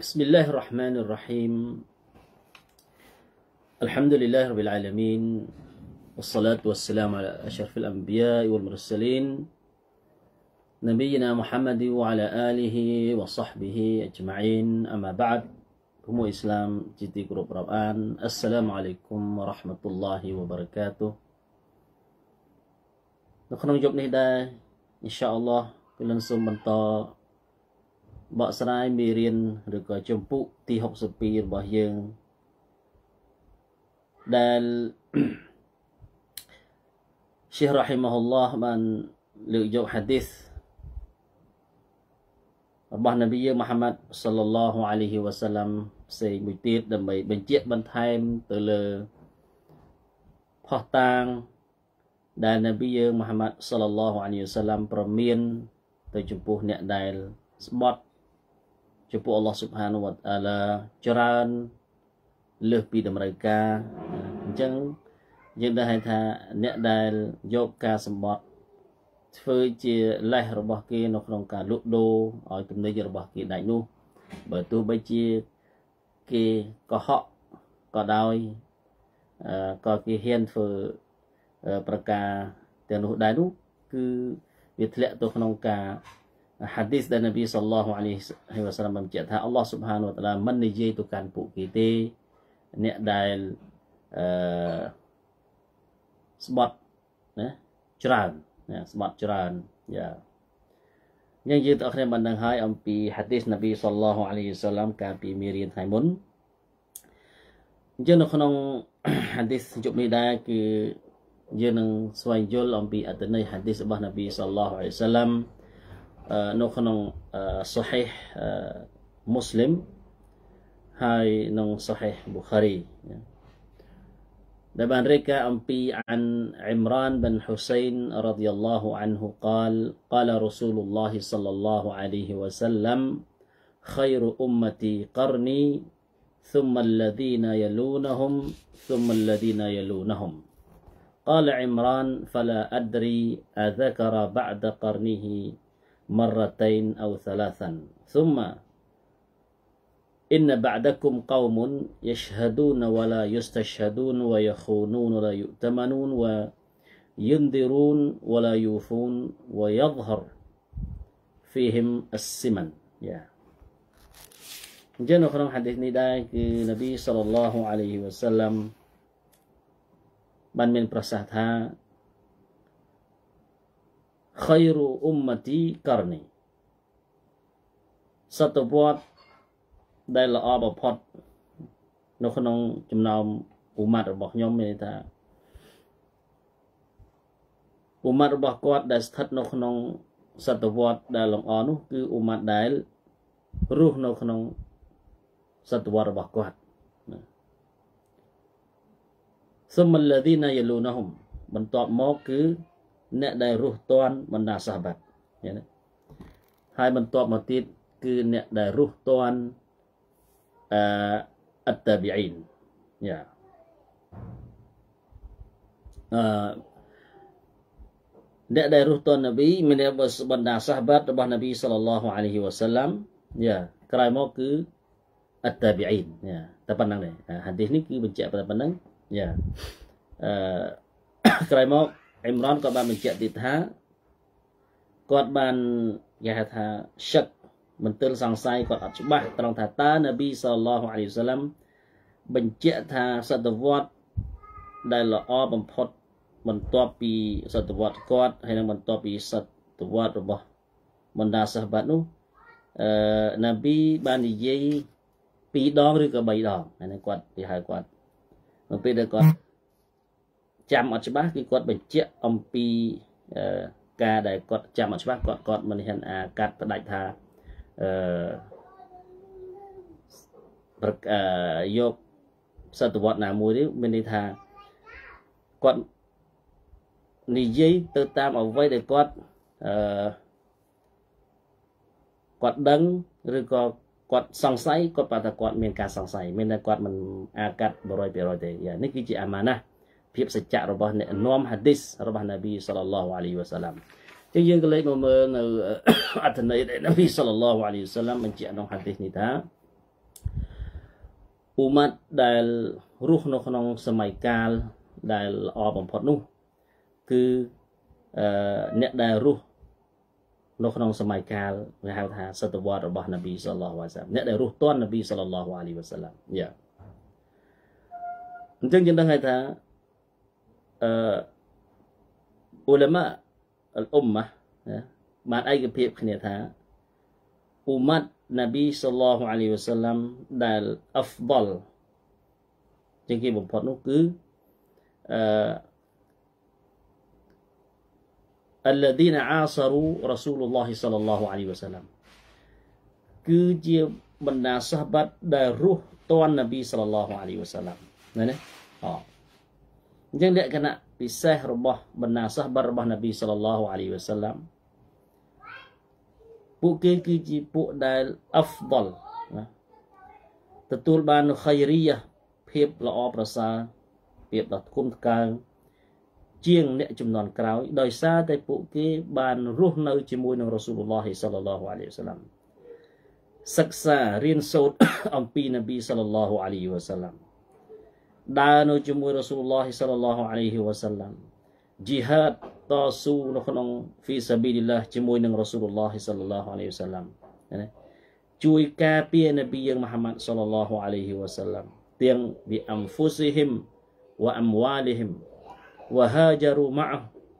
بسم الله الرحمن الرحيم الحمد لله رب العالمين والصلاة والسلام على أشرف الأنبياء والمرسلين نبينا محمد وعلى آله وصحبه أجمعين أما بعد هم إسلام جدي جروب السلام عليكم ورحمة الله وبركاته នៅក្នុងយប់នេះដែរអ៊ីនសាអល់ឡោះគឺនឹងសូមបន្តបកស្រាយមេរៀនឬក៏ជំពូកទី62របស់យើងដែលឈីរ៉ាហ៊ីម៉ាហ៊ុលឡោះបានលើកយកហាឌីសរបស់នប៊ីយើងមូហាម៉ាត់សុលឡាឡោះអាឡៃហ៊ីវ៉ាសាឡាំផ្សេងមួយទៀតដើម្បីបញ្ជាក់បន្ថែមទៅលើផោះតាងដែលនប៊ីយើងមូហាម៉ាត់សល្លឡោះអានីវសាឡាំប្រមាន ទៅចំពោះអ្នកដែលស្បត់ចំពោះអល់ឡោះស៊ុបហានវតាឡាច្រើនលើសពីតម្រូវការអញ្ចឹងយើងដឹងហើយថាអ្នកដែលយកការសម្បត់ធ្វើជាលេសរបស់គេនៅក្នុងការលក់ដូរឲ្យទំនិញរបស់គេដាច់នោះ បើទោះបីជាគេកុហកក៏ដោយក៏គេហ៊ានធ្វើប្រការទាំងនោះដែរនោះគឺវាធ្លាក់ទៅក្នុង ការហាឌីសដែលនប៊ីសល្លោះអាឡៃហ៊ីវ៉ាសឡាមបញ្ជាក់ថាអល់ឡោះស៊ុបហានវតាឡាមិននិយាយទៅកាន់ពួកគេទេ អ្នកដែលអឺស្បត់ណាច្រើនណាស្បត់ច្រើនយ៉ាយ៉ាងយើងទាំងអស់គ្នាបានដឹងហើយ អំពីហាឌីសនប៊ីសល្លោះអាឡៃហ៊ីវ៉ាសឡាមកាលពីមេរៀនថ្ងៃមុនអញ្ចឹងនៅក្នុងហាឌីសជប់នេះដែរគឺយើងនឹងស្វែងយល់អំពីអត្ថន័យហាឌីសរបស់នប៊ីសល្លោះអាឡៃសាឡាំនៅក្នុងសូហីហ៍មូស្លីមហើយក្នុងសូហីហ៍ប៊ូខារីដែលបានរាយការណ៍អំពី عن عمران بن حسين رضي الله عنه قال قال رسول الله صلى الله عليه وسلم خير أمتي قرني ثم الذين يلونهم ثم الذين يلونهم قال عمران فلا أدري أذكر بعد قرنه مرتين أو ثلاثا ثم إن بعدكم قوم يشهدون ولا يستشهدون ويخونون ولا يؤتمنون وينذرون ولا يوفون ويظهر فيهم السمن yeah. جنة أخرى حديث نداء النبي صلى الله عليه وسلم បានមានប្រសាសន៍ថា khairu ummati qarni សតវត្សដែលល្អបំផុតនៅក្នុងចំណោមឧម៉ាត់របស់ខ្ញុំមានន័យថាឧម៉ាត់របស់គាត់ដែលស្ថិតនៅក្នុងសតវត្សដែលលំអនោះគឺឧម៉ាត់ដែលរស់នៅក្នុងសតវត្សរបស់គាត់សុមលឌីណាយលូណហុំបន្ទាប់មកគឺអ្នកដែលរស់តាន់បណ្ដាសាបាត់ឃើញទេហើយបន្ទាប់មកទៀតគឺអ្នកដែលរស់តាន់អឺអត្តប៊ីអ៊ីនយ៉ាអឺអ្នកដែលរស់តននប៊ីមានបណ្ដាសាហបាត់របស់នប៊ីសល្លឡោះអាឡៃហ៊ីវ៉ាសាឡាំយ៉ាក្រោយមកគឺអត្តប៊ីអ៊ីនយ៉ាតែប៉ុណ្្នឹងដែរហាឌីសនេះគឺបញ្ជាក់តែប៉ុណ្្នឹងយ៉ាអឺក្រោយមកអ៊ីមរ៉ានក៏បានបញ្ជាក់ទៀតថាគាត់បានគេហៅថាឈឹកមិនទិលសង្ស័យគាត់អត់ច្បាស់ត្រង់ថាតើនប៊ីសល្លោះអាឡៃសាឡាំបញ្ជាក់ថាសតវត្សដែលល្អបំផុតបន្ទាប់ពីសតវត្សគាត់ហើយនឹងបន្ទាប់ពីសតវត្សរបស់បណ្ដាសាហបាត់នោះអឺនប៊ីបាននិយាយ2ដងឬក៏3ដងហ្នឹងគាត់គេហៅគាត់នៅពេលដែលគាត់ចាំអត់ច្បាស់គឺគាត់បញ្ជាក់អំពីការដែលគាត់ចាំអត់ច្បាស់គាត់គាត់មិនហ៊ានអាកាត់ផ្ដាច់ថាអឺប្រកយកសតវត្សណាមួយនេះមានន័យថាគាត់និយាយទៅតាមអ្វីដែលគាត់អឺគាត់ដឹងឬក៏គាត់សង្ស័យគាត់បើថាគាត់មានការសង្ស័យមានតែគាត់មិនអាកាត់100%ទេយ៉ានេះគឺជាអាម៉ាណាភាពសច្ចៈរបស់អ្នកនាំហាឌីសរបស់នប៊ីសល្លឡោះអាលីវ៉ាសាឡាមចឹងយើងក៏លេចមកមើលនៅអត្ថន័យដែលនប៊ីសល្លឡោះអាលីវ៉ាសាឡាមបញ្ជាក់ក្នុងហាឌីសនេះថាអ៊ុម៉ាត់ដែលរស់នៅក្នុងសម័យកាលដែលល្អបំផុតនោះគឺអ្នកដែលរស់នៅក្នុងសម័យកាលគេហៅថាសតវត្សរបស់នប៊ីសល្លោះវ៉ាសាអ្នកដែលរស់ទាន់នប៊ីសល្លោះអាលីវ៉ាសាឡាមយ៉ាអញ្ចឹងយើងដឹងហើយថាអឺអ៊ូឡាម៉ាអលអ៊ុមម៉ាបានឯកភាពគ្នាថាអ៊ុម៉ាត់នប៊ីសល្លោះអាលីវ៉ាសាឡាមដែលអហ្វដលជាងគេបំផុតនោះគឺអឺ alladhina asaru Rasulullah sallallahu alaihi wasallam. Ke dia menasahabat ruh tuan Nabi sallallahu alaihi wasallam. Mana? Ha. Yang dia kena pisah rumah menasahabat rumah Nabi sallallahu alaihi wasallam. Buki kiji puk dal afdal. Tetul ban khairiyah. Pip la'o prasa. Pip la'o kumtkang. ជាងអ្នកចំនួនក្រោយដោយសារតែពួកគេបានរស់នៅជាមួយនឹងរ៉ាស៊ូលឡោះសាឡឡោះអាឡៃវសាឡាំសិក្សារៀនសូត្រអំពីនប៊ីសាឡឡោះអាឡៃវសាឡាំដើរនៅជាមួយរ៉ាស៊ូលឡោះសាឡឡោះអាឡៃវសាឡាំជីហាតតស៊ូនៅក្នុងហ្វីសាប៊ីលឡាជាមួយនឹងរ៉ាស៊ូលឡោះសាឡឡោះអាឡៃវសាឡាំណាជួយការពារនប៊ីយើងមូហាម៉ាត់សាឡឡោះអាឡៃវសាឡាំទាំងវិអមហ្វូស៊ីហ៊ីមវ៉ាអមវ៉ាលីហ៊ីមវហាជារូម៉ា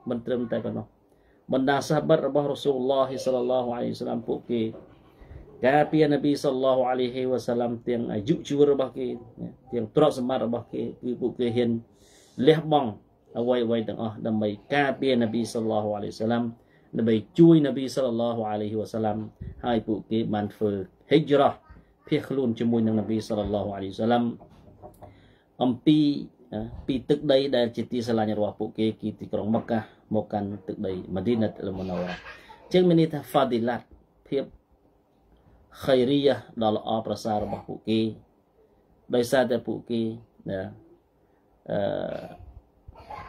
មិនត្រឹមតែប៉ុណ្ណោះបណ្ដាសាបិតរបស់រ៉ាស៊ូលឡោះសល្លឡោះអាឡៃសាឡាមពួកគេការពារនប៊ីសល្លោះអាឡៃវ៉ាសាឡាមទាំងអាយុជីវិតរបស់គេទាំងទ្រព្យសម្បត្តិរបស់គេគឺពួកគេហ៊ានលះបង់អ្វីអ្វីទាំងអស់ដើម្បីការពារនប៊ីសល្លោះអាឡៃសាឡាមដើម្បី ជួយនប៊ីសល្លោះអាឡៃវ៉ាសាឡាមហើយពួកគេបានធ្វើ ហិជ្រោះភៀសខ្លួនជាមួយនឹងនប៊ីសល្លោះអាឡៃសាឡាមអំពីពីទឹកដីដែលជាទីស្រឡាញ់របស់ពួកគេគឺទីក្រុងម៉ាកាមកកាន់ទឹកដីម៉ាឌីណាត់លមណូរ៉ាជាងមានន័យថាហ្វាឌីឡាត់ភាពខៃរីយ៉ាដ៏ល្អប្រសើររបស់ពួកគេដោយសារតែពួកគេណាអឺ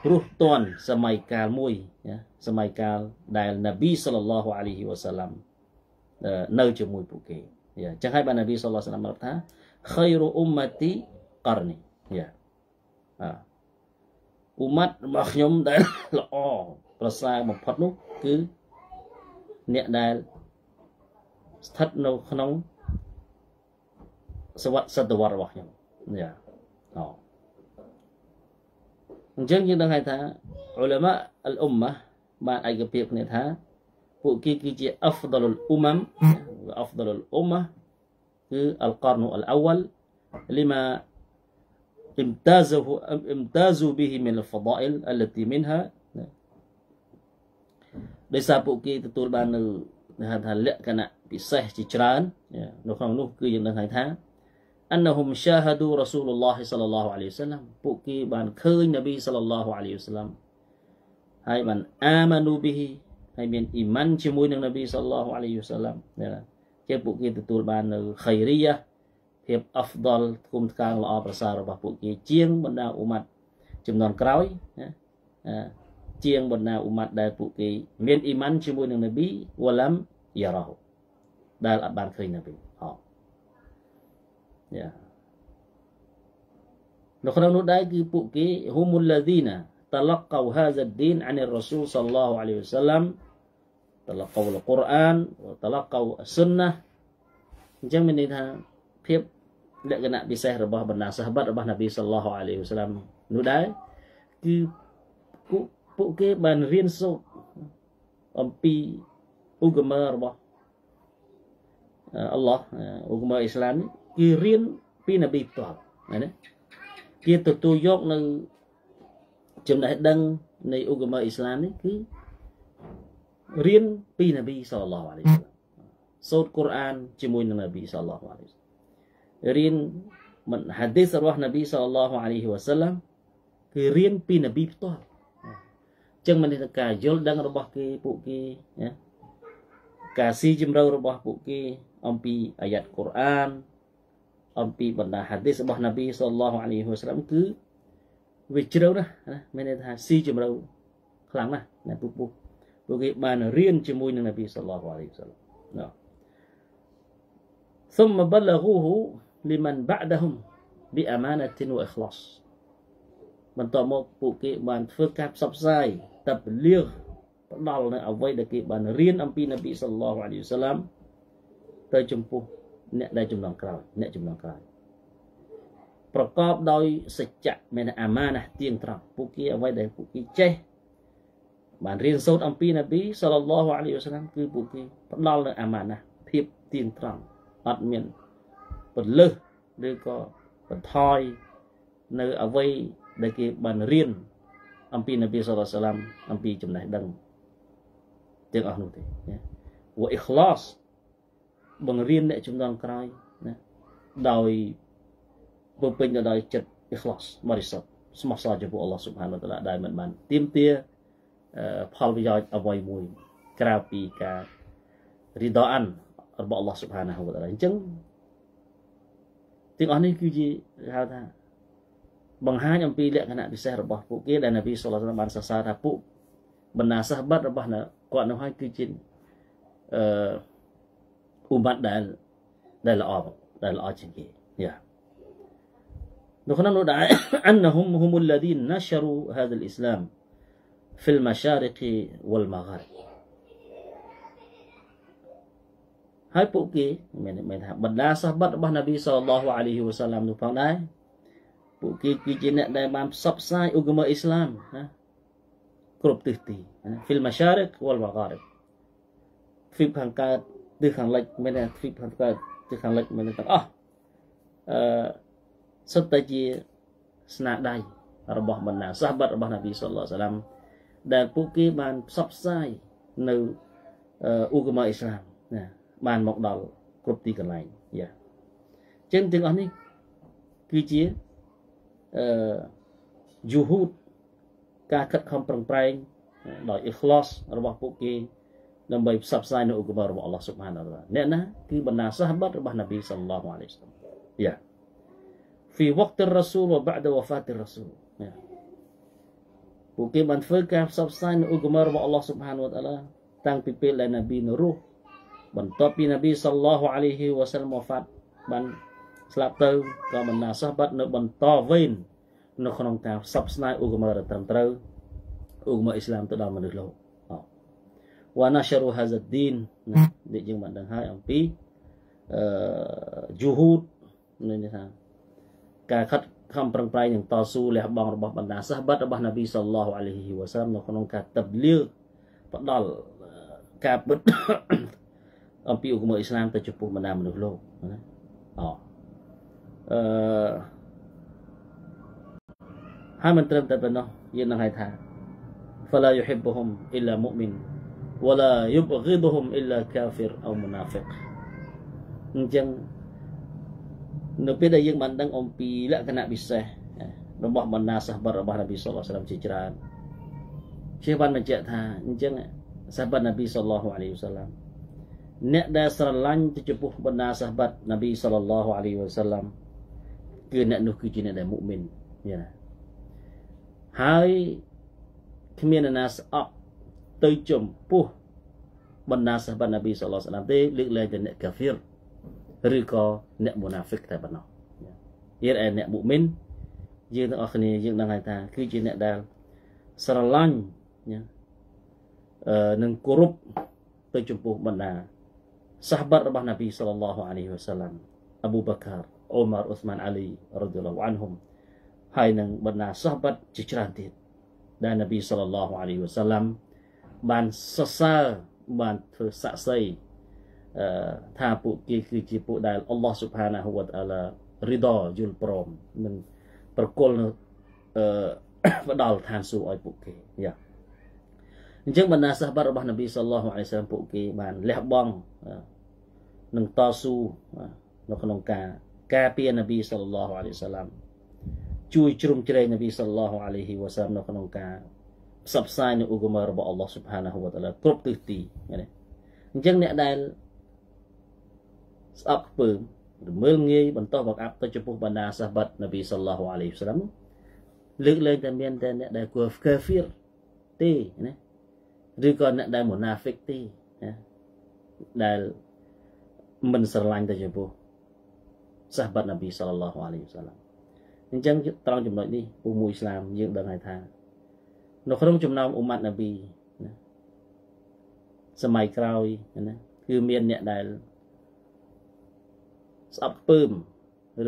រស់តនសម័យកាលមួយណាសម័យកាលដែលនប៊ីសល្លឡោះអាលីហ៊ីវ៉ាសាឡាំនៅជាមួយពួកគេយ៉ាចឹងហើយបាននប៊ីសល្លឡោះសាឡាំប្រាប់ថាខៃរូអ៊ុមម៉ាទីករនីយ៉ាអ៊ុម៉ាត់របស់ខ្ញុំដែលល្អប្រសើរបំផុតនោះគឺអ្នកដែលស្ថិតនៅក្នុងសវត្តសតវត្តរបស់ខ្ញុំយ៉ាអអញ្ចឹងយើងដឹងហើយថាអ៊ុលម៉ាអលអ៊ុមម៉ាបានឯកភាពគ្នាថា ពួកគេគឺជាអហ្វដលអ៊ុមមអហ្វដលអ៊ុមម៉ាគឺអលករណូអលអវលលីម៉ា امتازه امتازوا به من الفضائل التي منها ដោយសារពួកគេទទួលបាននៅហៅថាលក្ខណៈពិសេសជាច្រើននៅក្នុងនោះគឺយើងនឹងហៅថា أنهم شاهدوا رسول الله صلى الله عليه وسلم ពួកគេបានឃើញនប៊ី صلى الله عليه وسلم ហើយបាន آمنوا به ហើយមានអ៊ីម៉ានជាមួយនឹងនប៊ី صلى الله عليه وسلم ជាពួកគេទទួលបាននៅ خيريه ភាពអហ្វដលធំថ្កើងល្អប្រសើររបស់ពួកគេជាងបណ្ដាអ៊ុម៉ាត់ចំនួនក្រោយណាជាងបណ្ដាអ៊ុម៉ាត់ដែលពួកគេមានអ៊ីម៉ាន់ជាមួយនឹងនប៊ីវ៉ាឡាំយ៉ារ៉ោដែលអត់បានឃើញនៅពេលហោយ៉ានៅក្នុងនោះដែរគឺពួកគេហុមុលឡាឌីណា تلقوا هذا الدين عن الرسول صلى الله عليه وسلم تلقوا القرآن وتلقوا السنة អញ្ចឹងមានន័យថាភាពលក្ខណៈពិសេសរបស់បណ្ដាសាហាបរបស់នប៊ីសល្លោះអាឡៃហ៊ីវសាឡាមនោះដែរគឺពួកគេបានរៀនសូត្រអំពីអ៊ូកមឺរបស់អល់ឡោះអ៊ូកមឺអ៊ីស្លាមគឺរៀនពីនប៊ីផ្ទាល់ណាគេទទួលយកនៅចំណេះដឹងនៃអ៊ូកមឺអ៊ីស្លាមនេះគឺរៀនពីនប៊ីសល្លោះអាឡៃហ៊ីវសាឡាមសូត្រកូរ៉ានជាមួយនឹងនប៊ីសល្លោះអាឡៃហ៊ីវសាឡាមរៀនមិនហាឌីសរបស់នប៊ីសល្លឡោះអាលីហ៊ីវ៉ាសាឡាំគឺរៀនពីនប៊ីផ្ទាល់អញ្ចឹងមិនថាការយល់ដឹងរបស់គេពួកគេណាការស៊ីជំរៅរបស់ពួកគេអំពីអាយ៉ាត់កូរ៉ានអំពីបណ្ដាហាឌីសរបស់នប៊ីសល្លឡោះអាលីហ៊ីវ៉ាសាឡាំគឺវាជ្រៅណាស់ណាមានន័យថាស៊ីជំរៅខ្លាំងណាស់ណាពូពូពួកគេបានរៀនជាមួយនឹងនប៊ីសល្លឡោះអាលីហ៊ីវ៉ាសាឡាំណា ثم بلغوه liman ba'dahum bi amanatin wa ikhlas បន្ទាប់មកពួកគេបានធ្វើការផ្សព្វផ្សាយតបលៀងផ្ដល់នៅអ្វីដែលគេបានរៀនអំពីនប៊ីសល្លោះអាលីវសាឡាមទៅចំពោះអ្នកដែលចំណងក្រោយអ្នកចំណងក្រោយប្រកបដោយសច្ចៈមានអាម៉ាណាទៀងត្រង់ពួកគេអ្វីដែលពួកគេចេះបានរៀនសូត្រអំពីនប៊ីសល្លោះអាលីវសាឡាមគឺពួកគេផ្ដល់នៅអាម៉ាណាភាពទៀងត្រង់អត់មានពលិសឬក៏បន្ថយនៅអ្វីដែលគេបានរៀនអំពីនប៊ីសល្លាឡាមអំពីចំណេះដឹងទាំងអស់នោះទេណាវអ៊ីខ្លាសបង្រៀនអ្នកចំនួនក្រោយណាដោយពុពេញទៅដោយចិត្តអ៊ីខ្លាសបរិសុទ្ធស្មោះស្រ័យចំពោះអល់ឡោះស៊ុបហានវតាឡាដែលមិនបានទៀមទាផលប្រយោជន៍អ្វីមួយក្រៅពីការរីដអានរបស់អល់ឡោះស៊ុបហានវតាឡាអញ្ចឹងទាំងអស់នេះគឺជាហៅថាបង្ហាញអំពីលក្ខណៈពិសេសរបស់ពួកគេដែលនៅពីសុលតបានសរសើរថាពួកបណ្ដាសាសបត្តិរបស់នៅគាត់នោះហើយគឺជាអឺឧបត្តដែលដែលល្អដែលល្អជាងគេយ៉ាដូច្នោះនោះដែរ انهم هم الذين نشروا هذا الاسلام في المشارق والمغارب ហើយពួកគេមានមានថាបណ្ដាសាសបិតរបស់នប៊ីសល្លោះអាឡៃហ៊ីវ៉ាសាឡាមនោះផងដែរពួកគេគឺជាអ្នកដែលបានផ្សព្វផ្សាយឧគមអ៊ីស្លាមណាគ្រប់ទិសទីណាហ្វីលម៉ាសារិកវលម៉ាហ្ការិកទ្វីបខាងកើតទិសខាងលិចមានតែទ្វីបខាងកើតទិសខាងលិចមានតែទាំងអស់អឺសុទ្ធតែជាស្នាដៃរបស់បណ្ដាសាសបិតរបស់នប៊ីសល្លោះសាឡាមដែលពួកគេបានផ្សព្វផ្សាយនៅឧគមអ៊ីស្លាមណាបានមកដល់គ្រប់ទីកន្លែងយ៉ាចឹងទាំងអស់នេះគឺជាអឺយូហូតការខិតខំប្រឹងប្រែងដោយ ikhlas របស់ពួកគេដើម្បីផ្សព្វផ្សាយនូវឧបករណ៍របស់ Allah Subhanahu wa ta'ala អ្នកណាគឺបណ្ដាសាហបតរបស់ Nabi sallallahu alaihi wasallam យ៉ា في وقت الرسول وبعد وفاة الرسول ពួកគេបានធ្វើការផ្សព្វផ្សាយនូវឧបករណ៍របស់ Allah Subhanahu wa ta'ala តាំងពីពេលដែល Nabi នៅរស់បន្ទាប់ពីនប៊ីសល្លោះអាលីហ៊ីវ៉ាសាលមហ្វាត់បានស្លាប់ទៅក៏បណ្ដាសាសបាត់នៅបន្តវេននៅក្នុងការផ្សព្វផ្សាយឧគមៈរត្រឹមត្រូវឧគមៈអ៊ីស្លាមទៅដល់មនុស្សលោកវ៉ាណាសរូហាសាឌីនណាដែលយើងបានដឹងហើយអំពីអឺយូហូតនឹងថាការខិតខំប្រឹងប្រែងនឹងតស៊ូលះបង់របស់បណ្ដាសាសបាត់របស់នប៊ីសល្លោះអាលីហ៊ីវ៉ាសាលមនៅក្នុងការតបលៀផ្ដល់ការពិតអំពីឧបមាអ៊ីស្លាមទៅចំពោះបណ្ដាមនុស្សលោកណាអអឺហើយមិនត្រឹមតែប៉ុណ្ណោះយើងនឹងហៅថា فلا يحبهم الا مؤمن ولا يبغضهم الا كافر او منافق អញ្ចឹងនៅពេលដែលយើងបានដឹងអំពីលក្ខណៈពិសេសរបស់បណ្ដាសាសបរបស់ Nabi sallallahu alaihi wasallam ជាច្រើនជាបានបញ្ជាក់ថាអញ្ចឹងសាសបរបស់ Nabi sallallahu alaihi wasallam អ្នកដែលស្រឡាញ់ទៅចំពោះបណ្ដាសាហបាត់ណាប៊ីសល្លឡោះអាលីវ៉ាសាឡាំគឺអ្នកនោះគឺជាអ្នកដែលមុមិនយល់ហើយគ្មានណាស្អប់ទៅចំពោះបណ្ដាសាហបាត់ណាប៊ីសល្លឡោះសាឡាំទេលើកលែងតែអ្នកកាហ្វិរឬក៏អ្នកមូណាហ្វិកតែប៉ុណ្ណោះយល់ឯអ្នកមុមិនយើងទាំងអស់គ្នាយើងដឹងហើយថាគឺជាអ្នកដែលស្រឡាញ់អឺនឹងគោរពទៅចំពោះបណ្ដា sahabat របស់នប៊ីសល្លឡោះអាឡៃហ៊ីវសាឡាំអប៊ូបាកាអ៊ូម៉ារអ៊ូស្មានអាលីរ៉ាឌីឡោះអានហុំហើយនឹងបណ្ដាសាហបាត់ជាច្រើនទៀតដែលនប៊ីសល្លឡោះអាឡៃហ៊ីវសាឡាំបានសរសើរបានធ្វើស័ក្តិសិទ្ធិថាពួកគេគឺជាពួកដែលអល់ឡោះស៊ុបហានាហ៊ូវតាអាឡារីដយល់ព្រមនឹងប្រគល់នៅផ្ដល់ឋានសួគ៌ឲ្យពួកគេយ៉ាអញ្ចឹងបណ្ដាសាសបារបស់នប៊ីសល្លោះអាឡៃសាមពួកគេបានលះបង់និងតស៊ូនៅក្នុងការការពារនប៊ីសល្លោះអាឡៃសាឡាមជួយជ្រោមជ្រែងនប៊ីសល្លោះអាឡៃហ៊ីវ៉ាសាមនៅក្នុងការផ្សព្វផ្សាយនូវឧបមារបស់អល់ឡោះស៊ុបហានាហ៊ូវតាឡាគ្រប់ទិសទីណាអញ្ចឹងអ្នកដែលស្អប់ខ្ពើមរមើលងាយបន្តបង្អាប់ទៅចំពោះបណ្ដាសាសបាត់នប៊ីសល្លោះអាឡៃសាឡាមលើកលែងតែមានតែអ្នកដែលគួរកាហ្វៀរទេណាឬក៏អ្នកដែលមូណាហ្វិកទេណាដែលមិនស្រឡាញ់ទៅចំពោះសាហបនប៊ីសល្លឡោះអាឡៃវសាឡាំអញ្ចឹងត្រង់ចំណុចនេះពូមួយស្លាមយើងដឹងហើយថា នៅក្នុងចំណោមអ៊ុម៉ាត់នប៊ីណាសម័យក្រោយណាគឺមានអ្នកដែលស្អប់ពើម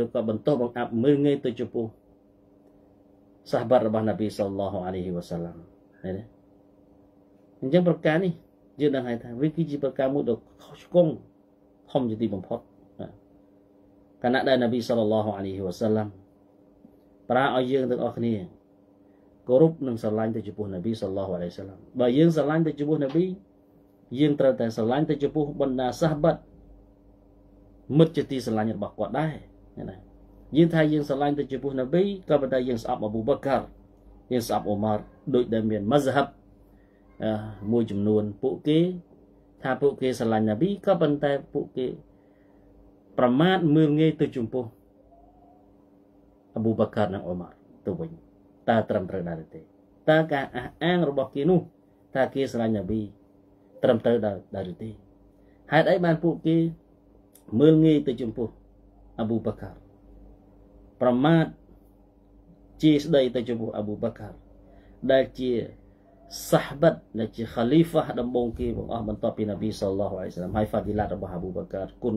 ឬក៏បន្តបង្អាប់មើលងាយទៅចំពោះសាហបរបស់នប៊ីសល្លឡោះអាឡៃវសាឡាំណាអញ្ចឹងប្រការនេះយើងដឹងហើយថាវាគឺជាប្រការមួយដ៏ខុសឆ្គងធំជាទីបំផុតគណៈដែលនប៊ីសល្លឡោះអាលីហ៊ីវ៉ាសាឡាំប្រាឲ្យយើងទាំងអស់គ្នាគោរពនិងស្រឡាញ់ទៅចំពោះនប៊ីសល្លឡោះអាលីហ៊ីវ៉ាសាឡាំបើយើងស្រឡាញ់ទៅចំពោះនប៊ីយើងត្រូវតែស្រឡាញ់ទៅចំពោះបណ្ដាសាហាបមិត្តជាទីស្រឡាញ់របស់គាត់ដែរណាយើងថាយើងស្រឡាញ់ទៅចំពោះនប៊ីក៏ប៉ុន្តែយើងស្អប់អប៊ូបកាយើងស្អប់អ៊ូម៉ារដូចដែលមានម៉ាស្ហាប់មួយចំនួនពួកគេថាពួកគេស្រឡាញ់ណាប៊ីក៏ប៉ុន្តែពួកគេប្រមាថមើលងាយទៅចំពោះអប៊ូបកានិងអ៊ូម៉ាទៅវិញតើត្រឹមត្រូវដែរទេតើការអះអាងរបស់គេនោះតើគេស្រឡាញ់ណាប៊ីត្រឹមត្រូវដែរឬទេហេតុអីបានពួកគេមើលងាយទៅចំពោះអប៊ូបកាប្រមាថជាស្ដីទៅចំពោះអប៊ូបកាដែលជាសាហបិតដែលជា Khalifa ដំបូងគេបងអស់បន្ទាប់ពីនប៊ីសល្លោះអាឡៃសាឡាមហើយ Fadilat របស់ Abu Bakar គុណ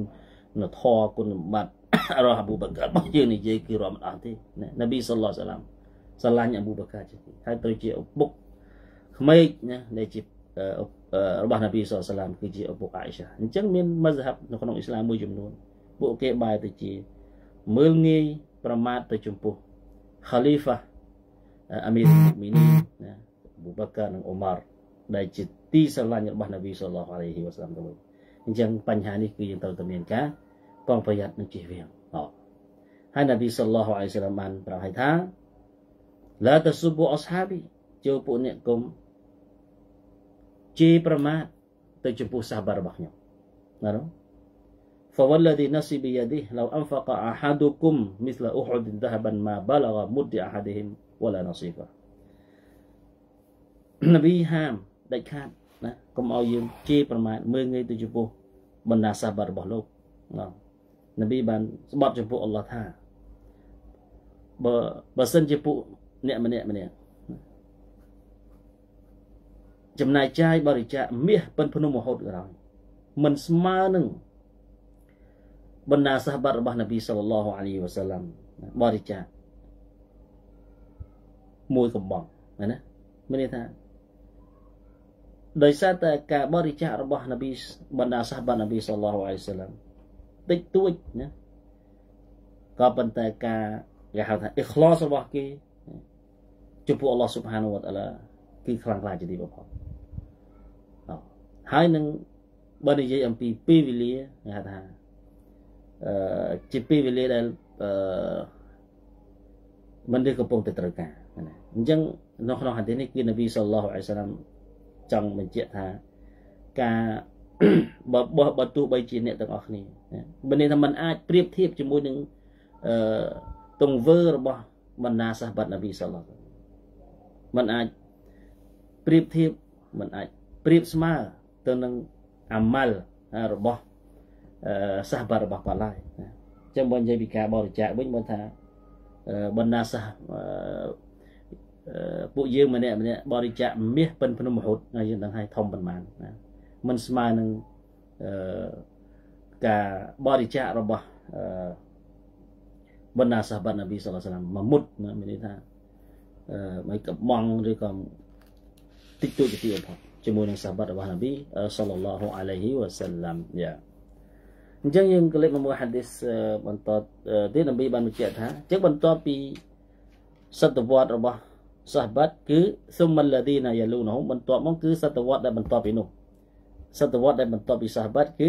នធរគុណសម្បត្តិរបស់ Abu Bakar របស់យើងនិយាយគឺរាប់មិនអស់ទេនប៊ីសល្លោះអាឡៃសាឡាមស្រឡាញ់ Abu Bakar ជាងគេហើយត្រូវជាឪពុកក្មេកណាដែលជារបស់នប៊ីសល្លោះអាឡៃសាឡាមគឺជាឪពុកអាយសាអញ្ចឹងមានមស្ហាប់នៅក្នុងអ៊ីស្លាមមួយចំនួនពួកគេបែរទៅជាមើលងាយប្រមាថទៅចំពោះ Khalifa អាមីរមីនីណា Abu Bakar dan Umar dan jeti selanya rumah Nabi sallallahu alaihi wasallam tu. Yang panjang ni ke yang tahu temen ka pang payat nang cih wiang. Nabi sallallahu alaihi wasallam man berhai tha la ashabi jo pu ni permat tejepu sabar bahnya. Ngaro? Fa walladhi nasi bi yadihi law anfaqa ahadukum mithla uhudin dhahaban ma balagha mudi ahadihim walla nasifah. នវីហាមដាច់ខាតណាកុំឲ្យយើងជេរប្រមាថមើលងាយទៅចំពោះបណ្ដាសាបារបស់លោកណានវីបានស្បត់ចំពោះអល់ឡោះថាបើបើសិនជាពួកអ្នកម្នាក់ម្នាក់ចំណាយចាយបរិច្ចាគមាសពិនភ្នំមហូតក្រោយមិនស្មើនឹងបណ្ដាសាបាត់របស់នប៊ីសាឡឡោះអាលីវ៉ាសាឡាំបរិច្ចាគមួយកំបងណាមានន័យថាដោយសារតែការបរិច្ចាគរបស់នប៊ីបណ្ដាសាសបានប៊ីសល្លោះអាឡៃសាឡាមតិចតួចណាក៏ប៉ុន្តែការគេហៅថា ikhlas របស់គេចំពោះអល់ឡោះស៊ុបហានវតអាឡាគឺខ្លាំងខ្លាជាទីបំផុតហើយនឹងបើនិយាយអំពីពេលវេលាគេហៅថាអឺជាពេលវេលាដែលអឺមិនដែលកំពុងតែត្រូវការណាអញ្ចឹងនៅក្នុងហាឌីសនេះគឺនប៊ីសល្លោះអាឡៃសាឡាមចង់បញ្ជាក់ថាការបើបើបើទោះបីជាអ្នកទាំងអស់គ្នាមានន័យថាมันអាចប្រៀបធៀបជាមួយនឹងអឺទង្វើរបស់បណ្ដាសាសបាត់នប៊ីសឡោះมันអាចប្រៀបធៀបมันអាចប្រៀបស្មើទៅនឹងអាម៉ាល់របស់សាសបាត់របស់គាត់ឡើយអញ្ចឹងបើនិយាយពីការបរិច្ចាគវិញបើថាបណ្ដាសាសពួកយើងម្នាក់ម្នាក់បរិច្ចាគមាសពិនភ្នំរហូតហើយយើងដឹងហើយធំប៉ុន្មានណាมันស្មើនឹងអឺការបរិច្ចាគរបស់អឺបណ្ណាសាហបនប៊ីសល្លាឡាមមួយមុតមានន័យថាអឺមិនកំងឬក៏តិចតួចទៅបំផុតជាមួយនឹងសាហបរបស់នប៊ីសល្លាឡោះអាឡៃហ៊ីវ៉ាសាឡាមយ៉ាអញ្ចឹងយើងក៏លេចមកមួយហាឌីសបន្តទៀតនប៊ីបានបញ្ជាក់ថាអញ្ចឹងបន្តពីសតវត្សរបស់សាបាត់គឺសុមលឌីណាយ៉ាលូណូបន្ទាប់មកគឺសតវត្សដែលបន្ទាប់ពីនោះសតវត្សដែលបន្ទាប់ពីសាបាត់គឺ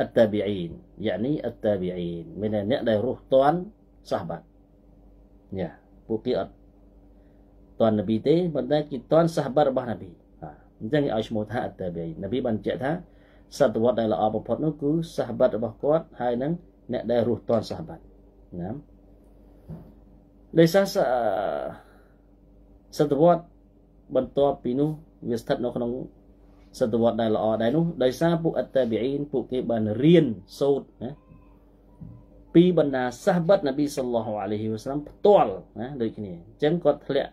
អត្តប៊ីអ៊ីនយ៉ានីអត្តប៊ីអ៊ីនមានអ្នកដែលរស់តាន់សាបាត់ញ៉ាពួកគេអត់តាន់នប៊ីទេប៉ុន្តែគេតាន់សាបាត់របស់នប៊ីអញ្ចឹងគេឲ្យឈ្មោះថាអត្តប៊ីអ៊ីននប៊ីបានចែកថាសតវត្សដែលល្អបំផុតនោះគឺសាបាត់របស់គាត់ហើយនឹងអ្នកដែលរស់តាន់សាបាត់ណាដោយសារសតវត្សបន្ទាប់ពីនោះវាស្ថិតនៅក្នុងសតវត្សដែលល្អដែរនោះដោយសារពួកអត្តបិអ៊ីនពួកគេបានរៀនសូត្រណាពីបណ្ដាសាហបតនប៊ីសល្លោះអាឡៃហ៊ីវសឡាំផ្ទាល់ណាដូចគ្នាអញ្ចឹងគាត់ធ្លាក់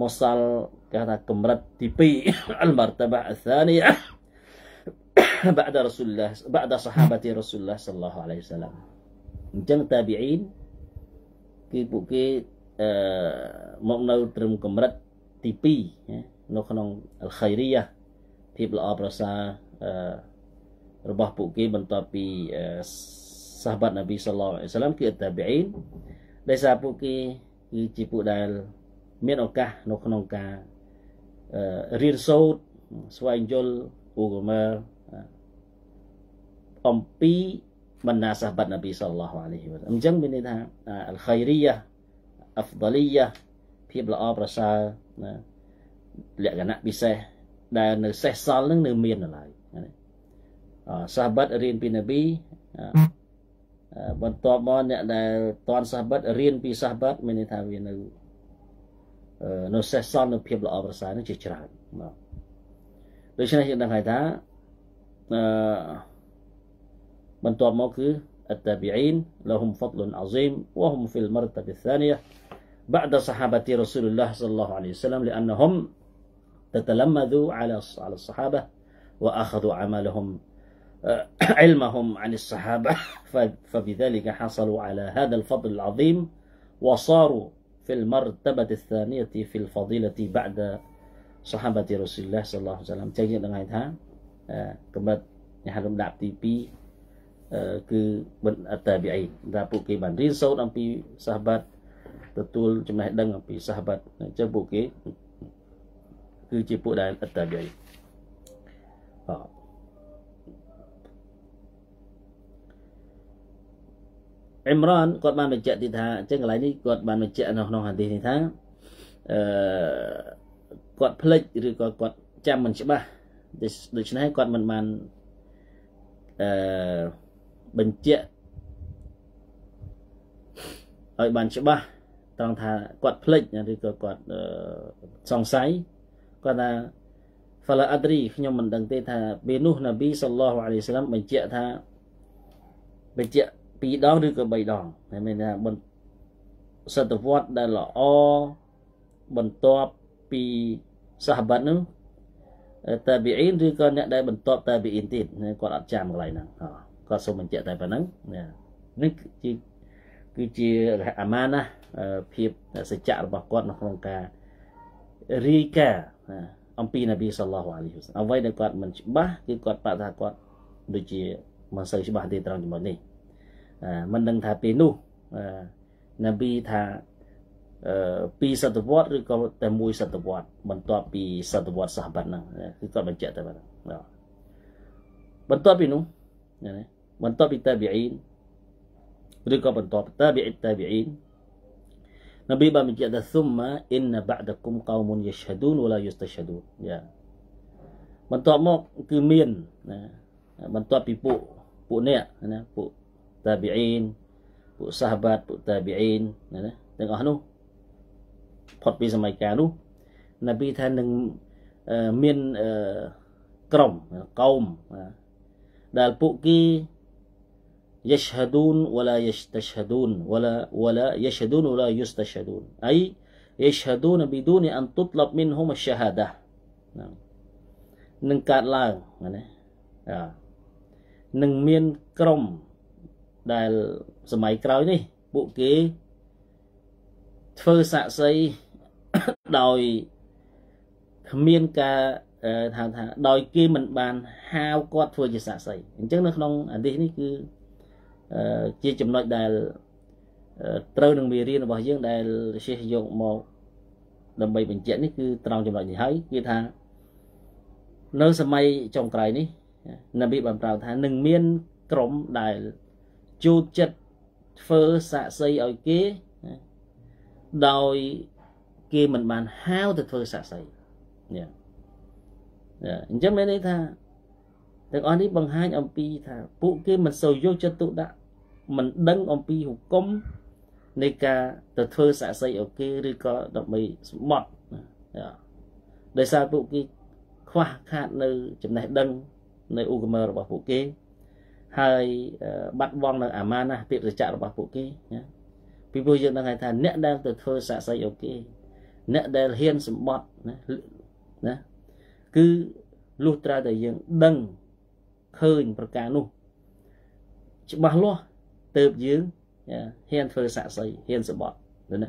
មកសល់គេថាកម្រិតទី2អលមរតបាអសានីអ بعد رسول الله بعد صحابة رسول الله صلى الله عليه وسلم អញ្ចឹងតាប៊ីអ៊ីនគឺពួកគេអឺមកនៅត្រឹមកម្រិតទី2នៅក្នុងអលខៃរីយ៉ាភាពល្អប្រសើរអឺរបស់ពួកគេបន្ទាប់ពីសាហាបនប៊ីសឡឡអ៊ីសឡាមគឺតាប៊ីនដែលសារពួកគេគឺជាពួកដែលមានឱកាសនៅក្នុងការរៀនសូត្រស្វែងយល់ឧបមាអំពីបណ្ណាសាហាបនប៊ីសឡឡអ៊ីវ៉ាអញ្ចឹងមានន័យថាអលខៃរីយ៉ាអហ្វដលីយ៉ាភាពល្អប្រសើរណាលក្ខណៈពិសេសដែលនៅសេះសល់នឹងនៅមានឡើយអសាបតរៀនពីនប៊ីបន្ទាប់មកអ្នកដែលតនសាបតរៀនពីសាបតមានន័យថាវានៅនៅសេះសល់នៅភាពល្អប្រសើរនឹងជាច្រើនបាទដូច្នេះយើងដឹងហើយថាអឺបន្ទាប់មកគឺ التابعين لهم فضل عظيم وهم في المرتبة الثانية بعد صحابة رسول الله صلى الله عليه وسلم لأنهم تتلمذوا على على الصحابة وأخذوا عملهم آه، علمهم عن الصحابة فبذلك حصلوا على هذا الفضل العظيم وصاروا في المرتبة الثانية في الفضيلة بعد صحابة رسول الله صلى الله عليه وسلم ចងយើងដងហើយថាកមរតនៃលដាបទ بي គបណឌតតាបអនដែលពកគេបានរៀនសតរអពសាហាបតទទួលចំណេះដឹងអំពីសាសបាត់អញ្ចឹងពួកគេគឺជាពួកដែលអត្តបិយអអ៊ីមរ៉ានគាត់បានបញ្ជាក់ទីថាអញ្ចឹងកន្លែងនេះគាត់បានបញ្ជាក់នៅក្នុងហាឌីសនេះថាអឺគាត់ភ្លេចឬក៏គាត់ចាំមិនច្បាស់ដូច្នេះគាត់មិនបានអឺបញ្ជាក់ឲ្យបានច្បាស់ត្រង់ថាគាត់ភ្លេចឬក៏គាត់សង្ស័យគាត់ថាហ្វាឡាអត់រីខ្ញុំមិនដឹងទេថាពេលនោះនប៊ីសល្លោះអាឡៃសាឡាមបញ្ជាក់ថាបញ្ជាក់2ដងឬក៏3ដងតែមានថាបន្សតវត្សដែលល្អបន្ទាប់ពីសាហាបាត់នោះតាប៊ីអ៊ីនឬក៏អ្នកដែលបន្ទាប់តាប៊ីអ៊ីនទៀតគាត់អត់ចាំកន្លែងហ្នឹងគាត់សូមបញ្ជាក់តែប៉ុណ្្នឹងនេះគឺជាគឺជាអាម៉ាណាភាពសច្ចៈរបស់គាត់នៅក្នុងការរាយការណ៍អំពីនប៊ីសល្លោះអាលីហ៊ីវសអ្វីដែលគាត់មិនច្បាស់គឺគាត់បាក់ថាគាត់ដូចជាមិនសូវច្បាស់ទេត្រង់ចំណុចនេះមិនដឹងថាពេលនោះនប៊ីថាពីសតវត្សឬក៏តែមួយសតវត្សបន្ទាប់ពីសតវត្សសះបាត់ហ្នឹងគឺគាត់បញ្ជាក់តែបាទបន្ទាប់ពីនោះបន្ទាប់ពីតាប៊ីអ៊ីនឬក៏បន្ទាប់តាប៊ីអ៊ីតាប៊ីអ៊ីននប៊ីបានបញ្ជាក់ថាស៊ុំម៉ាអ៊ីនណាបាក់ដគុំកោមុនយេឆាឌូនវឡាយូស្តេឆាឌូនយ៉ាបន្ទាប់មកគឺមានណាបន្ទាប់ពីពួកពួកអ្នកណាពួកតាប៊ីអ៊ីនពួកសាហបាតពួកតាប៊ីអ៊ីនណាទាំងអស់នោះផុតពីសម័យកាលនោះនប៊ីថានឹងមានក្រុមកោមដែលពួកគេ يشهدون ولا يستشهدون ولا ولا يشهدون ولا يستشهدون أي يشهدون بدون أن تطلب منهم الشهادة នឹងកើតឡើងណានឹងមានក្រុមដែលសម័យក្រោយនេះពួកគេធ្វើសាក់សីដោយគ្មានការថាថាដោយគេមិនបានហាវគាត់ធ្វើជាសាក់សីអញ្ចឹងនៅក្នុងអានេះនេះគឺជាចំណុចដែលត្រូវនឹងមេរៀនរបស់យើងដែលសិស្សយកមកដើម្បីបញ្ជាក់នេះគឺត្រង់ចំណុចនេះហើយគឺថានៅសម័យចុងក្រោយនេះនប៊ីបានប្រាប់ថានឹងមានក្រុមដែលជួបចិត្តធ្វើសាក់សីឲ្យគេដោយគេមិនបានហៅទៅធ្វើសាក់សីអញ្ចឹងមានន័យថាទាំងអស់នេះបង្ហាញអំពីថាពួកគេមិនសូវយកចិត្តទុកដាក់មិនដឹងអំពីហុគមនៃការទៅធ្វើសាស័យអូគេឬក៏ដើម្បីសម្បត្តិដោយសារពួកគេខ្វះខាតនៅចំណេះដឹងនៅឧបកម្មរបស់ពួកគេហើយបាត់បង់នៅអាម៉ាណាពាក្យសច្ចៈរបស់ពួកគេណាពីព្រោះយើងដឹងថាអ្នកដែលទៅធ្វើសាស័យអូគេអ្នកដែលហ៊ានសម្បត្តិណាណាគឺលុះត្រាតែយើងដឹងឃើញប្រការនោះច្បាស់លាស់ទៅយើងហ៊ានធ្វើសាក់សីហ៊ានសបត់ទៅណា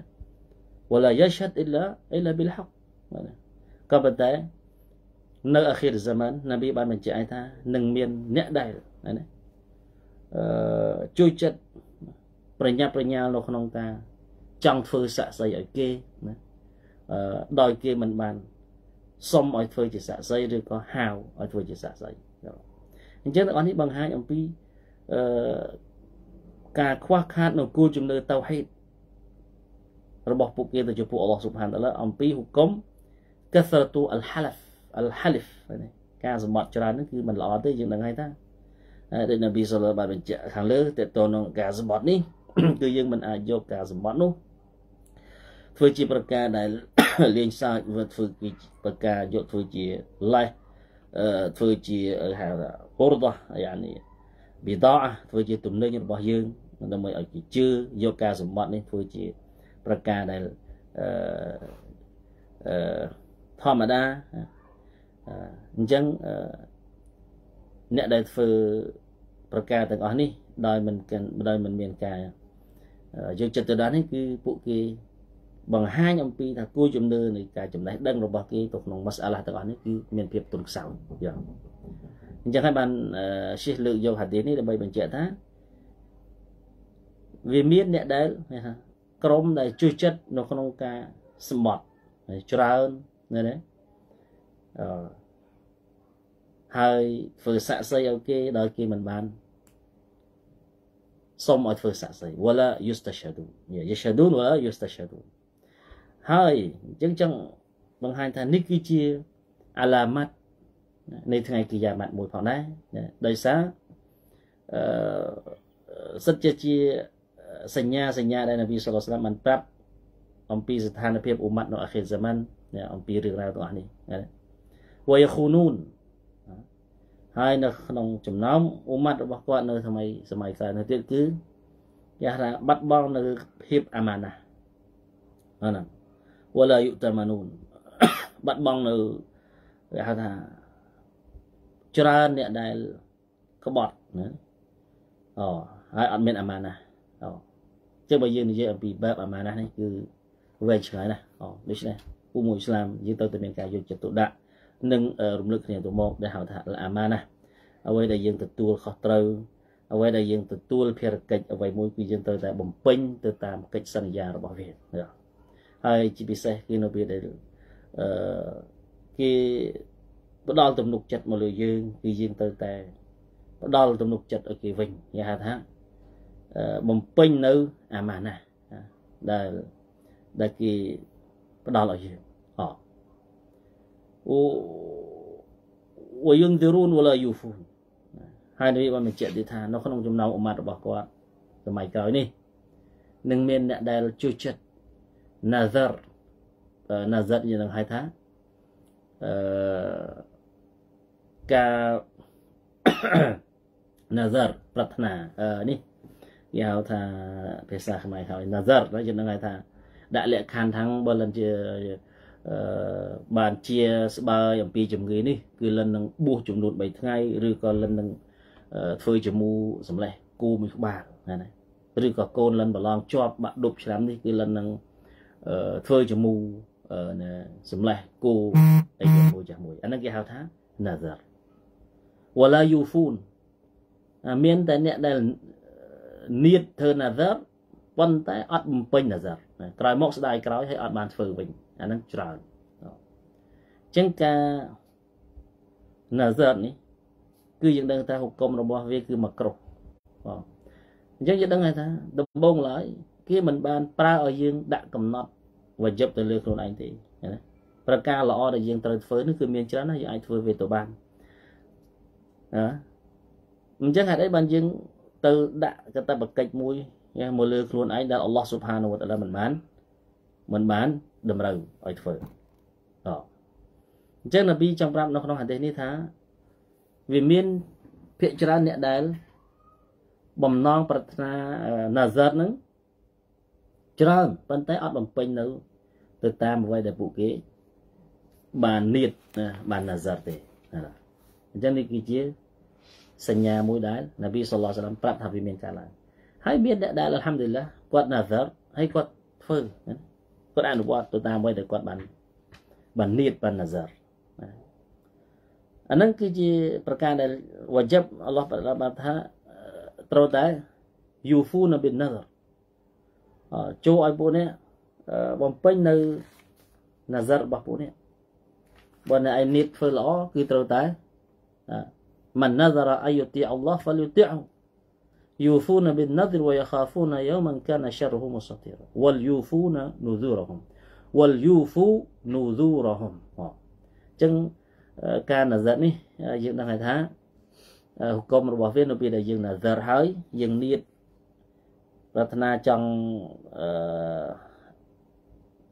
ولا يشهد الا الا بالحق ក៏ប៉ុន្តែនៅអាខិរសម័ននប៊ីបានបញ្ជាក់ថានឹងមានអ្នកដែលណាអឺជួយចិត្តប្រញាប់ប្រញាល់នៅក្នុងការចង់ធ្វើសាក់សីឲ្យគេណាអឺដោយគេមិនបានសុំឲ្យធ្វើជាសាក់សីឬក៏ហៅឲ្យធ្វើជាសាក់សីអញ្ចឹងទាំងអស់នេះបង្ហាញអំពីអឺការខ្វះខាតនៅគោលជំនឿតៅហេតរបស់ពួកគេទៅចំពោះអល់ឡោះស៊ុបហានតាឡាអំពីហុកុមកសរទូអលហាឡាហ្វអលហាលីហ្វនេះការសម្បត្តិច្រើននេះគឺមិនល្អទេយើងដឹងហើយតាដែលនប៊ីសឡាបានបញ្ជាក់ខាងលើតើតើនឹងការសម្បត្តិនេះគឺយើងមិនអាចយកការសម្បត្តិនោះធ្វើជាប្រការដែលលេងសើចធ្វើជាប្រការយកធ្វើជាលេះធ្វើជាហៅថាពរដោះយ៉ានេះបិដអធ្វើជាទំនិញរបស់យើងដើម្បីឲ្យគេជឿយកការសម្បត្តិនេះធ្វើជាប្រការដែលអឺធម្មតាអញ្ចឹងអ្នកដែលធ្វើប្រការទាំងអស់នេះដោយមិនដោយមិនមានការយកចិត្តទៅដល់នេះគឺពួកគេបង្ហាញអំពីថាគួរជំនឿនៃការចំណេះដឹងរបស់គេទៅក្នុងមសអាឡាទាំងអស់នេះគឺមានភាពទន់ខ្សោយយល់អញ្ចឹងហើយបានឈីសលើកយកហាឌីសនេះដើម្បីបញ្ជាក់ថាវាមានអ្នកដែលក្រុមដែលជួយចិត្តនៅក្នុងការសម្បត់ច្រើនណាណាអឺហើយធ្វើស័ក្តិសិទ្ធិឲ្យគេដល់គេមិនបានសុំឲ្យធ្វើស័ក្តិសិទ្ធិ ولا يستشهدون يشهدون ولا يستشهدون ហើយអញ្ចឹងចង់បង្ហាញថានេះគឺជាអាឡាម៉ាត់នៃថ្ងៃគិយាម៉ាត់មួយផងដែរដោយសារអឺសិតជាជាសញ្ញាសញ្ញាដែលនប៊ីសុលឡាមបានប្រាប់ អំពីស្ថានភាពអ៊ុម៉ាត់ នៅអាខិរហ្សាម៉ាន់អំពីរឿងរ៉ាវទាំងអស់នេះវយខូនូនហើយនៅក្នុងចំណោមអ៊ុម៉ាត់របស់គាត់នៅសម័យសម័យក្រោយនៅទៀតគឺគេថាបាត់បង់នៅភាពអាម៉ាណាហ្នឹងវឡាយុតម៉ានូនបាត់បង់នៅគេហៅថាច្រើនអ្នកដែលក្បត់ណាអូហើយអត់មានអាម៉ាណាអូចឹងបើយើងនិយាយអំពីបែបអាម៉ាណានេះគឺវែងឆ្ងាយណាស់អូដូច្នេះពូមួយអ៊ីស្លាមយើងត្រូវតែមានការយកចិត្តទុកដាក់និងរំលឹកគ្នាទៅមកដែលហៅថាអាម៉ាណាអ្វីដែលយើងទទួលខុសត្រូវអ្វីដែលយើងទទួលភារកិច្ចអ្វីមួយគឺយើងត្រូវតែបំពេញទៅតាមកិច្ចសន្យារបស់វាណាហើយជាពិសេសគឺនៅពេលដែលអឺគេផ្ដល់ទំនុកចិត្តមកលើយើងគឺយើងត្រូវតែផ្ដល់ទំនុកចិត្តឲ្យគេវិញគេហៅថាបំពេញនៅអាម៉ាណាដែលដែលគេផ្ដល់ឲ្យយើងអអូវយុនទិរូនវឡាយូហ្វូនហើយនេះបានបញ្ជាក់ទៀតថានៅក្នុងចំណោមឧមាត់របស់គាត់សម័យក្រោយនេះនឹងមានអ្នកដែលជឿចិត្តណាហ្សរណាហ្សរយើងនឹងហៅថាអឺការណាហ្សរប្រាថ្នានេះគេហៅថាភាសាខ្មែរហៅណាហ្សរហើយយើងនឹងហៅថាដាក់លក្ខខណ្ឌថាងបើលិនជាអឺបានជាស្បើយអំពីជំងឺនេះគឺលិននឹងបួសចំនួន3ថ្ងៃឬក៏លិននឹងធ្វើជាមូសម្លេះគូមួយក្បាលណាឬក៏កូនលិនប្រឡងជាប់បាក់ដប់ឆ្នាំនេះគឺលិននឹងធ្វើចមូណាសម្លេះគោអីជាមួយចាស់មួយអាហ្នឹងគេហៅថា nazar wala yufun មានតែអ្នកដែលនៀតធ្វើ nazar ប៉ុន្តែអត់បំពេញ nazar ក្រោយមកស្ដាយក្រោយហើយអត់បានធ្វើវិញអាហ្នឹងច្រើនអញ្ចឹងការ nazar នេះគឺយើងដឹងថាហុកកុំរបស់វាគឺមកក្រុះអញ្ចឹងយើងដឹងថាដំបូងឡើយគេមិនបានប្រើឲ្យយើងដាក់កំណត់វយបទៅលើខ្លួនឯងទេណាប្រការល្អដែលយើងត្រូវធ្វើនេះគឺមានច្រើនណាស់យើងអាចធ្វើវាទៅបានណាអញ្ចឹងហេតុអីបានយើងទៅដាក់កតបកិច្ចមួយណាមកលើខ្លួនឯងដែលអល់ឡោះស៊ុបហានូវតាឡាមិនបានមិនបានតម្រូវឲ្យធ្វើអញ្ចឹងនប៊ីចង់ប្រាប់នៅក្នុងហាឌីសនេះថាវាមានភាកច្រើនអ្នកដែលបំណងប្រាថ្នាណាហ្សឺតហ្នឹងច្រើនប៉ុន្តែអត់បំពេញនៅទៅតាមអ្វីដែលពួកគេបាននៀតណាបានណាសារទេណាអញ្ចឹងនេះគឺជាសញ្ញាមួយដែលនប៊ីសល្លោះសឡាមប្រាប់ថាវាមានកើតឡើងហើយមានអ្នកដែលអัลហាំឌីលឡាគាត់ណាសារហើយគាត់ធ្វើគាត់អនុវត្តទៅតាមអ្វីដែលគាត់បានបាននៀតបានណាសារអានឹងគឺជាប្រការដែលវ៉ាជីបអល់ឡោះបានថាត្រូវតែយូហ្វូនប៊ីណាសារចូលឲ្យពួកនេះបំពេញនៅណាសិររបស់ពួកនេះបើអ្នកឯនេះធ្វើល្អគឺត្រូវតែមិនណាសិរអាយុទីអល់ឡោះហ្វលយុទីអ៊ូ يوفون بالنذر ويخافون يوما كان شره مستطيرا واليوفون نذورهم واليوفو نذورهم អញ្ចឹងការណាសិតនេះយើងដឹងហើយថាហុកមរបស់វានៅពេលដែលយើងណាសិតហើយយើងនៀតប្រាថ្នាចង់អឺ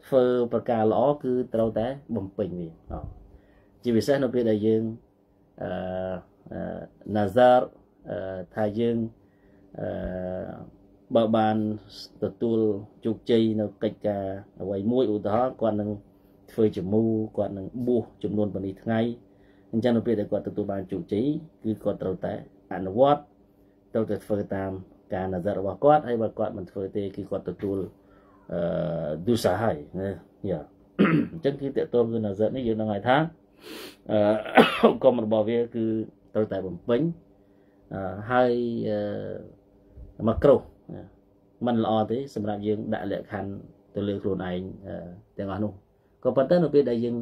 ធ្វើប្រការល្អគឺត្រូវតែបំពេញវាជាពិសេសនៅពេលដែលយើងអឺណាសារថាយើងអឺបើបានទទួលជោគជ័យនៅកិច្ចការអ្វីមួយឧទាហរណ៍គាត់នឹងធ្វើជាមូគាត់នឹងបួសចំនួនប៉ុណ្នេះថ្ងៃអញ្ចឹងនៅពេលដែលគាត់ទទួលបានជោគជ័យគឺគាត់ត្រូវតែអនុវត្តត្រូវតែធ្វើតាមការណាត់របស់គាត់ហើយបើគាត់មិនធ្វើទេគឺគាត់ទទួលដូចសាហើយណាយ៉ាអញ្ចឹងគឺតកតងគឺណាសិតនេះយើងនឹងហៅថាអឺកម្មរបស់វាគឺត្រូវតែបំពេញហើយមកគ្រោះมันល្អទេសម្រាប់យើងដាក់លក្ខខណ្ឌទៅលើខ្លួនឯងទាំងអស់នោះក៏ប៉ុន្តែនៅពេលដែលយើង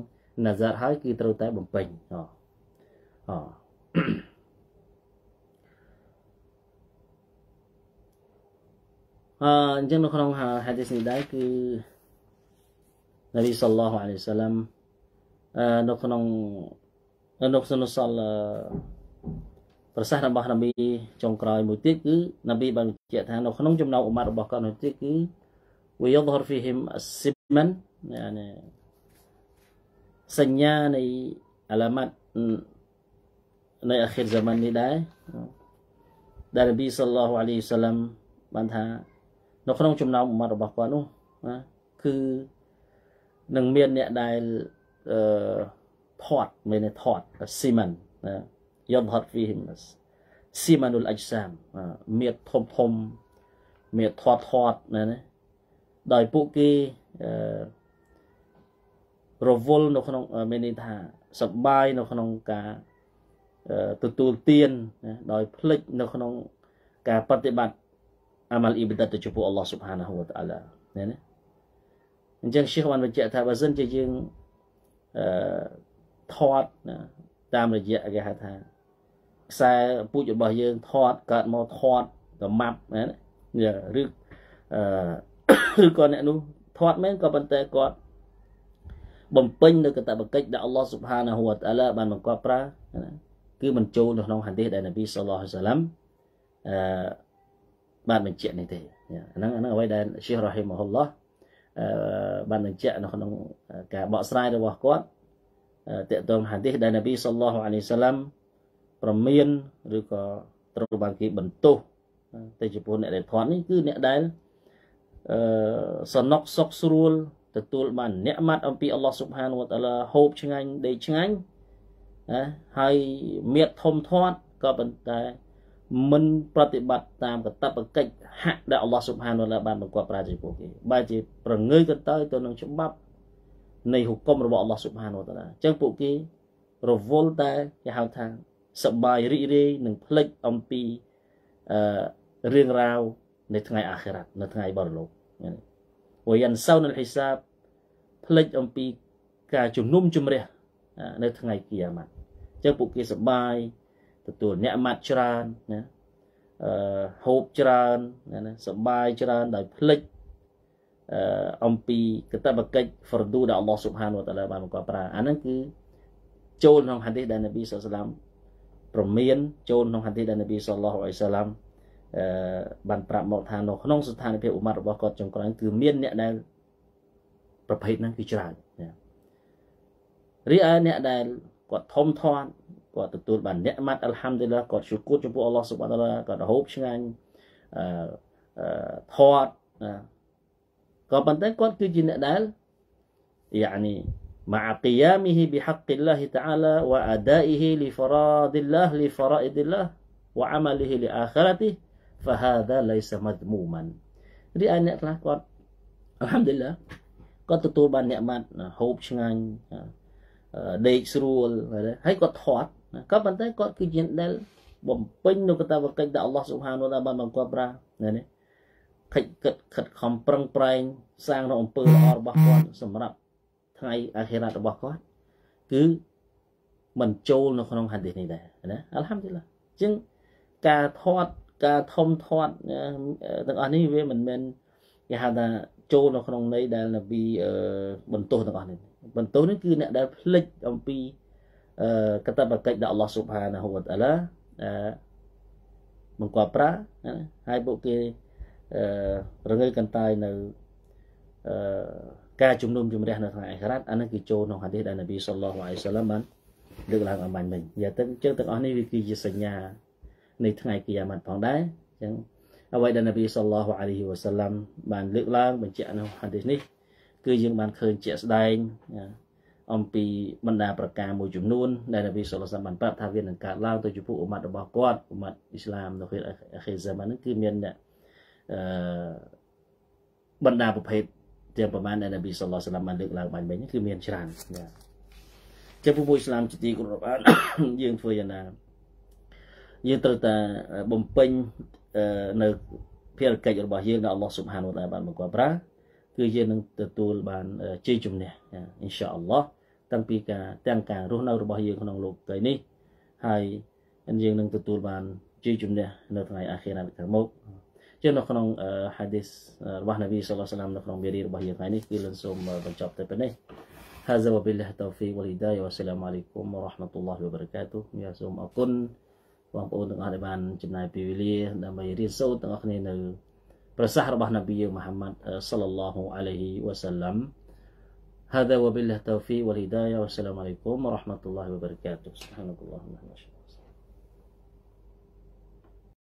ណាសិតហើយគឺត្រូវតែបំពេញអអអញ្ចឹងនៅក្នុងហាឌីសនេះដែរគឺនប៊ីសល្លោះអាឡៃសាឡាំនៅក្នុងនៅក្នុងសល់ប្រសាសន៍របស់នប៊ីចុងក្រោយមួយទៀតគឺនប៊ីបានបញ្ជាក់ថានៅក្នុងចំណោមឧម៉ាត់របស់គាត់នោះទៀតគឺ wa yadhhar fihim as-siman ណាសញ្ញានៃអាឡាម៉ាត់នៃអាខិរហ្សាម៉ាននេះដែរដែលនប៊ីសល្លោះអាឡៃសាឡាំបានថានៅក្នុងចំណោមមាត់របស់គាត់នោះណាគឺនឹងមានអ្នកដែលអឺផាត់មានន័យថត់ស៊ីមិនណាយមហត់ فيهم ស៊ីម៉ានុលអជ្សាមមៀតធំធំមៀតថត់ថត់ណាណាដោយពួកគេអឺរវល់នៅក្នុងមានន័យថាសប្បាយនៅក្នុងការទទួលទានដោយផ្លិចនៅក្នុងការបប្រតិបត្តិអាម៉ាល់អ៊ីបដាតទៅចំពោះអល់ឡោះស៊ុបហានាហ៊ូវតាអាឡាណាណាអញ្ចឹងឈីខបានបញ្ជាក់ថាបើសិនជាយើងអឺថត់ណាតាមរយៈគេហៅថាខ្សែពូជរបស់យើងថត់កើតមកថត់ទៅម៉ាប់ណាឬអឺឬក៏អ្នកនោះថត់មែនក៏ប៉ុន្តែគាត់បំពេញនៅកតបកិច្ចដែលអល់ឡោះស៊ុបហានាហ៊ូវតាអាឡាបានបង្កប់ប្រើគឺមិនចូលនៅក្នុងហាឌីសដែលនប៊ីសល្លោះអាឡៃសាឡាំអឺបានបញ្ជាក់នេះទេហ្នឹងហ្នឹងអ្វីដែលឈីរ៉ូហ៊ីម៉ូហ៊ុលឡោះបានបញ្ជាក់នៅក្នុងការបកស្រាយរបស់គាត់តកតងហាឌីសដែលនប៊ីសល្លោះអាឡៃសាឡាំប្រមានឬក៏ត្រូវបានគេបន្ទោសតែចំពោះអ្នកដែលធាត់នេះគឺអ្នកដែលអឺសនុកសុកស្រួលទទួលបានអ្នកម៉ាត់អំពីអល់ឡោះស៊ុបហានវតាឡាហូបឆ្ងាញ់ដេកឆ្ងាញ់ណាហើយមៀតធំធាត់ក៏ប៉ុន្តែមិន ប្រតិបត្តិតាមកតបកិច្ចហៈដែលអល់ឡោះស៊ុបហានវតាឡាបានបង្គាប់ប្រើជាពួកគេបែរជាប្រងើយកន្តើយទៅនឹងច្បាប់នៃហុគមរបស់អល់ឡោះស៊ុបហានវតាឡាអញ្ចឹងពួកគេរវល់តែគេហៅថាសបាយរីករាយនឹងផ្លិចអំពីអឺរឿងរ៉ាវនៅថ្ងៃអាខិរ៉ាត់ នៅថ្ងៃបរលោកវយានសោនលហ៊ីសាបផ្លិចអំពីការជំនុំជម្រះនៅថ្ងៃគីយ៉ាម៉ាត់អញ្ចឹងពួកគេសបាយទទួលអ្នកម៉ាត់ច្រើនណាអឺហូបច្រើនណាសបាយច្រើនដោយផ្លិចអឺអំពីកតបកិច្ចហ្វរឌូដែលអល់ឡោះស៊ុបហានវតាឡាបានបង្កប់ប្រាអាហ្នឹងគឺចូលក្នុងហាឌីសដែលនប៊ីសល្លាមប្រមាន ចូលក្នុងហាឌីសដែលនប៊ីសល្លោះអ៊ីសឡាមអឺបានប្រាប់មកថានៅក្នុងស្ថានភាពអ៊ុម៉ាត់របស់គាត់ចុងក្រោយគឺមានអ្នកដែលប្រភេទហ្នឹងគឺច្រើនរីឯអ្នកដែលគាត់ធំធាត់ក៏ទទួលបានអ្នកម៉ាត់អលហាំឌីលាក៏ជួយគួតចំពោះអល់ឡោះសុបានតាឡាក៏ទៅហូបឆ្ងាញ់អឺធាត់ក៏ប៉ុន្តែគាត់គឺជាអ្នកដែល يعني مع قيامه بحق الله تعالى وأدائه لفراد الله لفرائد الله وعمله لآخرته فهذا ليس مذموما رأي الله قد الحمد لله قد تطور بان نعمات هوب شنان ديك سرول هاي قد خوات ណាក៏ប៉ុន្តែគាត់គឺជាដែលបំពេញនៅកតាវកិច្ចដែលអល់ឡោះសុបហានូតាបានបង្គាប់ប្រានេះខិតគិតខិតខំប្រឹងប្រែងសាងនៅអំពើល្អរបស់គាត់សម្រាប់ថ្ងៃអាខិរ៉ាតរបស់គាត់គឺមិនចូលនៅក្នុងហាឌីសនេះដែរណាអល់ហាំឌីឡាជាងការធាត់ការធំធាត់ទាំងអស់នេះវាមិនមែនគេហៅថាចូលនៅក្នុងន័យដែលនប៊ីបន្ទោសទាំងអស់នេះបន្ទោសនេះគឺអ្នកដែលភ្លេចអំពីកតបកិច្ចដល់អល់ឡោះស៊ុបហានាហ៊ូវតាឡាបង្កប់ប្រាហើយពួកគេរងើកន្តើយនៅការជំនុំជម្រះនៅថ្ងៃអាខិរ៉ាត់អានេះគឺចូលក្នុងហាឌីសដែលនប៊ីសល្លោះអាឡៃសាឡាមបានលើកឡើងអំបញ្ញវិញយ៉ាទាំងជើងទាំងអស់នេះវាគឺជាសញ្ញានៃថ្ងៃគីយ៉ាម៉ាត់ផងដែរអញ្ចឹងអ្វីដែលនប៊ីសល្លោះអាឡៃហ៊ីវសាឡាមបានលើកឡើងបញ្ជាក់នៅហាឌីសនេះគឺយើងបានឃើញជាក់ស្ដែងអំពីបណ្ដាប្រការមួយចំនួនដែលនប៊ីសុលឡាសបានប្រាប់ថាវានឹងកើតឡើងទៅចំពោះឧម៉ាត់របស់គាត់ឧម៉ាត់អ៊ីស្លាមនៅពេលអាខេសាមហ្នឹងគឺមានអ្នកអឺបណ្ដាប្រភេទទាំងប្រមាណដែលនប៊ីសុលឡាសបានលើកឡើងបាញ់មិញគឺមានច្រើនណាចំពោះពួកអ៊ីស្លាមជាទីគោរពបានយើងធ្វើយ៉ាងណាយើងត្រូវតែបំពេញនៅភារកិច្ចរបស់យើងដែលអល់ឡោះស៊ុបហានវតាបានបង្គាប់ប្រាគឺយើងនឹងទទួលបានជ័យជំនះអ៊ីនសាអល់ឡោះតាំងពីការទាំងការរស់នៅរបស់យើងក្នុងលោកថ្ងៃនេះហើយយើងនឹងទទួលបានជ័យជំនះនៅថ្ងៃអាខិរៈខាងមុខជានៅក្នុងហាឌីសរបស់នប៊ីសល្លាឡាមនៅក្នុងមេរៀនរបស់យើងថ្ងៃនេះគឺលឹងសូមបញ្ចប់តែប៉ុណ្ណេះ هذا وبالله التوفيق والهداية والسلام عليكم ورحمة الله وبركاته មានសូមអរគុណបងប្អូនទាំងអស់ដែលបានចំណាយពេលវេលាដើម្បីរៀនសូត្រទាំងអស់គ្នានៅ نبي محمد صلى الله عليه وسلم هذا وبالله التوفيق والهداية والسلام عليكم ورحمة الله وبركاته سبحانك اللهم وبحمدك